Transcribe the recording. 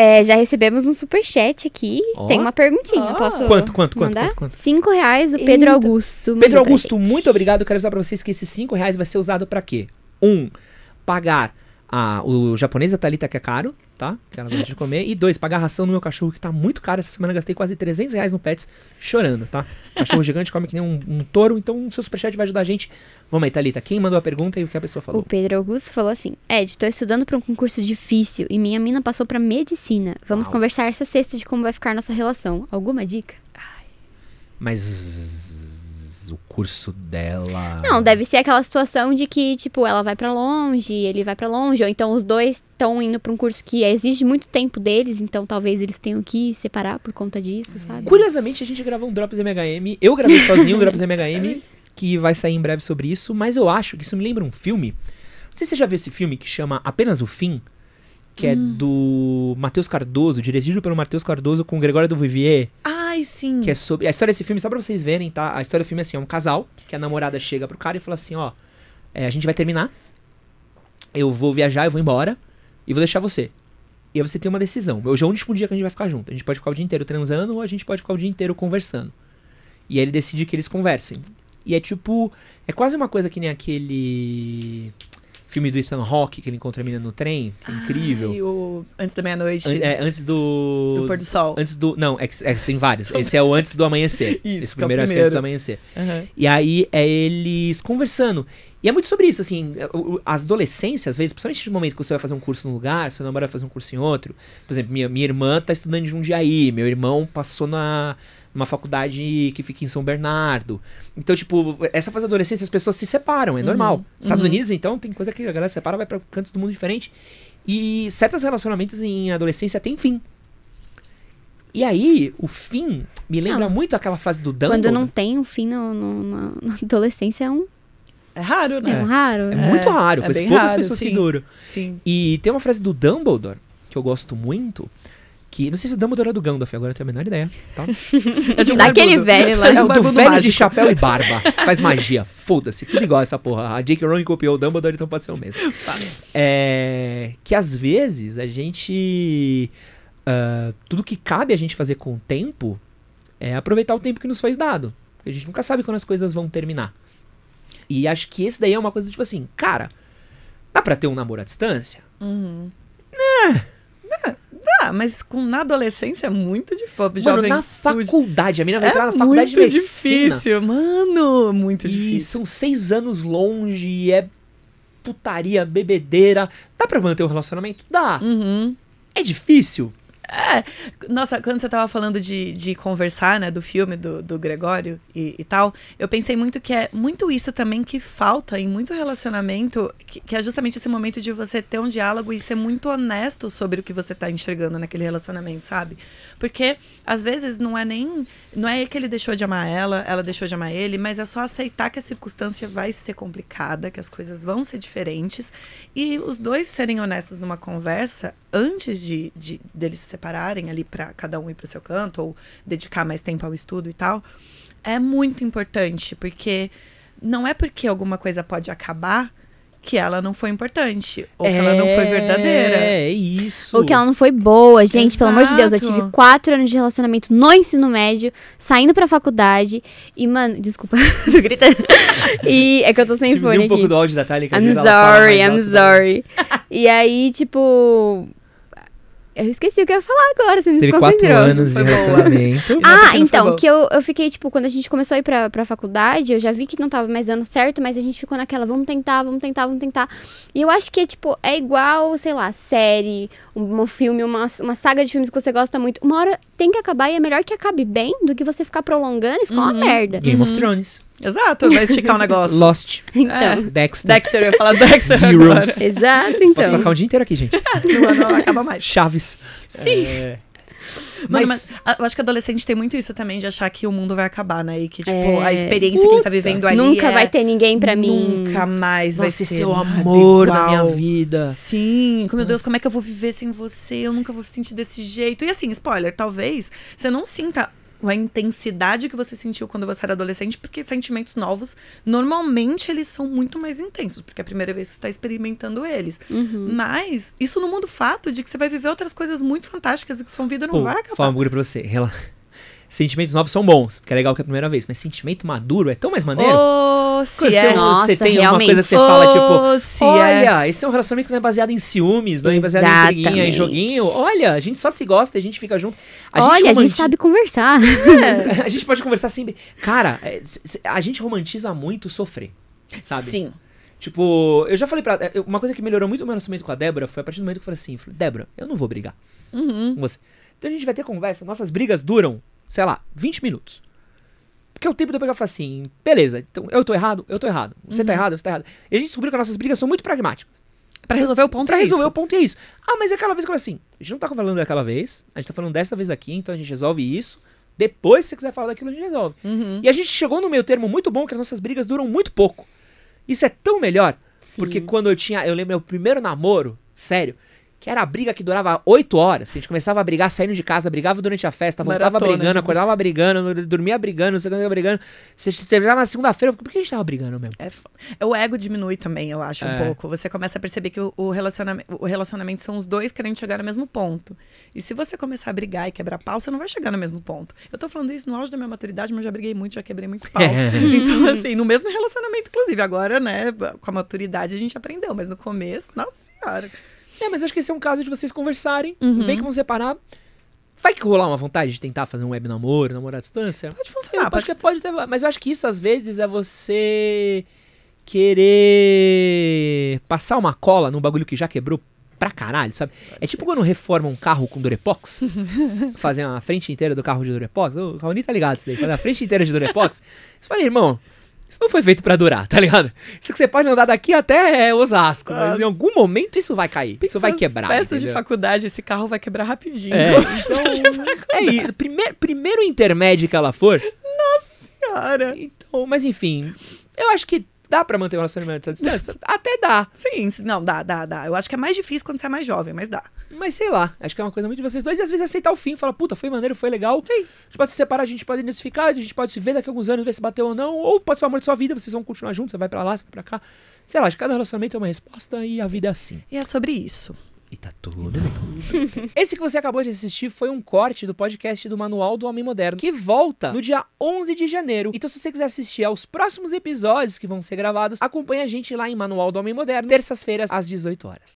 É, já recebemos um super chat aqui. Oh. Tem uma perguntinha. Oh. Posso quanto, quanto, mandar? Quanto, quanto, Cinco reais, o Pedro Eita. Augusto. Pedro Augusto, muito obrigado. Eu quero avisar para vocês que esses cinco reais vai ser usado para quê? Um, pagar a, o japonês da Thalita, que é caro, tá? Que ela gosta de comer. E dois, pagar ração no meu cachorro, que tá muito caro. Essa semana gastei quase 300 reais no Pets, chorando, tá? Cachorro gigante come que nem um, um touro, então o seu superchat vai ajudar a gente. Vamos aí, Thalita, quem mandou a pergunta e o que a pessoa falou? O Pedro Augusto falou assim, Ed, tô estudando pra um concurso difícil e minha mina passou pra medicina. Vamos Uau. conversar essa sexta de como vai ficar nossa relação. Alguma dica? Ai. Mas o curso dela. Não, deve ser aquela situação de que, tipo, ela vai para longe, ele vai para longe, ou então os dois estão indo para um curso que exige muito tempo deles, então talvez eles tenham que separar por conta disso, sabe? Curiosamente, a gente gravou um Drops MHM. Eu gravei sozinho um Drops MHM, que vai sair em breve sobre isso, mas eu acho que isso me lembra um filme. Não sei se você já viu esse filme que chama Apenas o Fim, que é hum. é do Matheus Cardoso, dirigido pelo Matheus Cardoso com o Gregório do Vivier. Ah, Ai, sim. Que é sobre. A história desse filme, só pra vocês verem, tá? A história do filme é assim: é um casal que a namorada chega pro cara e fala assim: ó, é, a gente vai terminar. Eu vou viajar, eu vou embora. E vou deixar você. E aí você tem uma decisão. Hoje é o último dia que a gente vai ficar junto. A gente pode ficar o dia inteiro transando ou a gente pode ficar o dia inteiro conversando. E aí ele decide que eles conversem. E é tipo. É quase uma coisa que nem aquele filme do Ethan Hawke, que ele encontra a menina no trem, que é incrível. E o Antes da Meia-Noite. An é, antes do. Do Pôr do Sol. Antes do. Não, é, é tem vários. Esse é o Antes do Amanhecer. Isso, Esse primeiro é, o primeiro. é antes do amanhecer. Uhum. E aí é eles conversando. E é muito sobre isso, assim, é, as adolescências, às vezes, principalmente no momento que você vai fazer um curso num lugar, seu namorado vai fazer um curso em outro. Por exemplo, minha, minha irmã está estudando em aí meu irmão passou na numa faculdade que fica em São Bernardo. Então, tipo, essa fase da adolescência as pessoas se separam, é uhum, normal. Uhum. Estados Unidos, então, tem coisa que a galera se separa, vai para cantos do mundo diferente. E certos relacionamentos em adolescência têm fim. E aí, o fim me lembra não. muito aquela fase do Dumbledore. Quando não tem um fim na adolescência, é um é raro, né? É raro. É, muito é. raro, é conheço poucas raro, pessoas sim, que duram. Sim. E tem uma frase do Dumbledore, que eu gosto muito, que não sei se o Dumbledore é do Gandalf, agora eu tenho a menor ideia, tá? É de um Daquele velho lá. É, é um do, velho mágico. de chapéu e barba. Faz magia, foda-se, tudo igual essa porra. A J.K. Rowling copiou o Dumbledore, então pode ser o mesmo. É, que às vezes a gente... Uh, tudo que cabe a gente fazer com o tempo é aproveitar o tempo que nos foi dado. A gente nunca sabe quando as coisas vão terminar. E acho que esse daí é uma coisa do tipo assim, cara, dá pra ter um namoro à distância? Uhum. É, dá, mas com, na adolescência é muito difícil. Mano, na faculdade, a menina vai é entrar na faculdade de medicina. muito difícil, mano, muito e difícil. são seis anos longe e é putaria, bebedeira. Dá pra manter o um relacionamento? Dá. Uhum. É difícil? É. Nossa, quando você tava falando de, de conversar, né, do filme do, do Gregório e, e, tal, eu pensei muito que é muito isso também que falta em muito relacionamento, que, que, é justamente esse momento de você ter um diálogo e ser muito honesto sobre o que você tá enxergando naquele relacionamento, sabe? Porque às vezes não é nem. Não é que ele deixou de amar ela, ela deixou de amar ele, mas é só aceitar que a circunstância vai ser complicada, que as coisas vão ser diferentes. E os dois serem honestos numa conversa antes de, de deles se separarem ali para cada um ir para o seu canto ou dedicar mais tempo ao estudo e tal, é muito importante, porque não é porque alguma coisa pode acabar que ela não foi importante. Ou é, que ela não foi é, verdadeira. É, isso. Ou que ela não foi boa. Gente, Exato. pelo amor de Deus, eu tive quatro anos de relacionamento no ensino médio, saindo para faculdade. E, mano, desculpa, tô gritando. E é que eu tô sem fone. um aqui. pouco do áudio da Thalia, que I'm sorry, I'm né? sorry. e aí, tipo. Eu esqueci o que eu ia falar agora, você me Teve quatro anos de relacionamento. ah, então, que eu, eu fiquei, tipo, quando a gente começou a ir pra, pra faculdade, eu já vi que não tava mais dando certo, mas a gente ficou naquela, vamos tentar, vamos tentar, vamos tentar. E eu acho que, tipo, é igual, sei lá, série um filme, uma, uma saga de filmes que você gosta muito, uma hora tem que acabar e é melhor que acabe bem do que você ficar prolongando e ficar uhum. uma merda. Game uhum. of Thrones. Exato, vai esticar o um negócio. Lost. Então. É, Dexter. Dexter, eu ia falar Dexter Heroes. Agora. Exato, então. Posso ficar o um dia inteiro aqui, gente. não, não, acaba mais. Chaves. Sim. É... Mas... mas eu acho que adolescente tem muito isso também de achar que o mundo vai acabar, né? E que, tipo, é... a experiência Ufa, que ele tá vivendo ali. Nunca é... vai ter ninguém pra mim. Nunca mais Nossa, vai ser. seu amor da minha vida. Sim. Meu hum. Deus, como é que eu vou viver sem você? Eu nunca vou sentir desse jeito. E assim, spoiler, talvez você não sinta com a intensidade que você sentiu quando você era adolescente, porque sentimentos novos, normalmente eles são muito mais intensos, porque é a primeira vez que você está experimentando eles. Uhum. Mas isso não muda o fato de que você vai viver outras coisas muito fantásticas e que sua vida não Pô, vai acabar. Fala uma pra você. Sentimentos novos são bons, porque é legal que é a primeira vez, mas sentimento maduro é tão mais maneiro. Oh! se é. Nossa, você tem realmente. alguma coisa que você oh, fala, tipo, é. olha, é. esse é um relacionamento que não é baseado em ciúmes, não é baseado Exatamente. em briguinha, em joguinho. Olha, a gente só se gosta, e a gente fica junto. A olha, gente a gente sabe conversar. É, a gente pode conversar sempre. Cara, é, a gente romantiza muito sofrer, sabe? Sim. Tipo, eu já falei pra. É, uma coisa que melhorou muito o meu relacionamento com a Débora foi a partir do momento que eu falei assim: Débora, eu não vou brigar uhum. com você. Então a gente vai ter conversa, nossas brigas duram, sei lá, 20 minutos. Porque o tempo pegar e fala assim: beleza, então eu tô errado, eu tô errado. Você tá uhum. tá errado, você tá errado. E a gente descobriu que as nossas brigas são muito pragmáticas. Pra resolver o ponto pra é resolver isso. o ponto é isso. Ah, mas é aquela vez que eu assim, a gente não tá falando daquela vez, a gente tá falando dessa vez aqui, então a gente resolve isso. Depois, se você quiser falar daquilo, a gente resolve. Uhum. E a gente chegou no meio termo muito bom, que as nossas brigas duram muito pouco. Isso é tão melhor, Sim. porque quando eu tinha. Eu lembro meu primeiro namoro, sério que era a briga que durava oito horas, que a gente começava a brigar saindo de casa, brigava durante a festa, voltava Maratona, brigando, tipo... acordava brigando, dormia brigando, não sei o que, brigando. Você terminava na segunda-feira, por que a gente tava brigando mesmo? É, é o ego diminui também, eu acho, é. um pouco. Você começa a perceber que o, o, relacionamento, o relacionamento são os dois querendo chegar no mesmo ponto. E se você começar a brigar e quebrar pau, você não vai chegar no mesmo ponto. Eu tô falando isso no auge da minha maturidade, mas eu já briguei muito, já quebrei muito pau. É. então, assim, no mesmo relacionamento, inclusive. Agora, né, com a maturidade a gente aprendeu, mas no começo, nossa senhora. É, mas acho que esse é um caso de vocês conversarem, uhum. ver que vão separar. Vai que rolar uma vontade de tentar fazer um web namoro, namorar à distância? Pode funcionar. pode, pode, pode ter, mas eu acho que isso, às vezes, é você querer passar uma cola num bagulho que já quebrou pra caralho, sabe? Pode é tipo ser. quando reforma um carro com Durepox, fazer a frente inteira do carro de Durepox. O Raoni tá ligado isso daí, fazer a frente inteira de Durepox. Você fala, irmão, isso não foi feito para durar, tá ligado? Isso que você pode andar daqui até é, Osasco, Nossa. mas em algum momento isso vai cair. Pensa isso vai quebrar. Peças entendeu? de faculdade, esse carro vai quebrar rapidinho. É, então, então, é isso. Primeiro, primeiro intermédio que ela for. Nossa senhora. Então, mas enfim, eu acho que Dá para manter um relacionamento à distância? Até dá. Sim, não, dá, dá, dá. Eu acho que é mais difícil quando você é mais jovem, mas dá. Mas sei lá, acho que é uma coisa muito de vocês dois. E às vezes aceitar o fim, falar, puta, foi maneiro, foi legal. Sim. A gente pode se separar, a gente pode identificar, a gente pode se ver daqui a alguns anos, ver se bateu ou não. Ou pode ser o amor de sua vida, vocês vão continuar juntos, você vai para lá, você vai pra cá. Sei lá, acho que cada relacionamento é uma resposta e a vida é assim. E é sobre isso. E tá tudo. Esse que você acabou de assistir foi um corte do podcast do Manual do Homem Moderno, que volta no dia 11 de janeiro. Então, se você quiser assistir aos próximos episódios que vão ser gravados, acompanha a gente lá em Manual do Homem Moderno, terças-feiras, às 18 horas.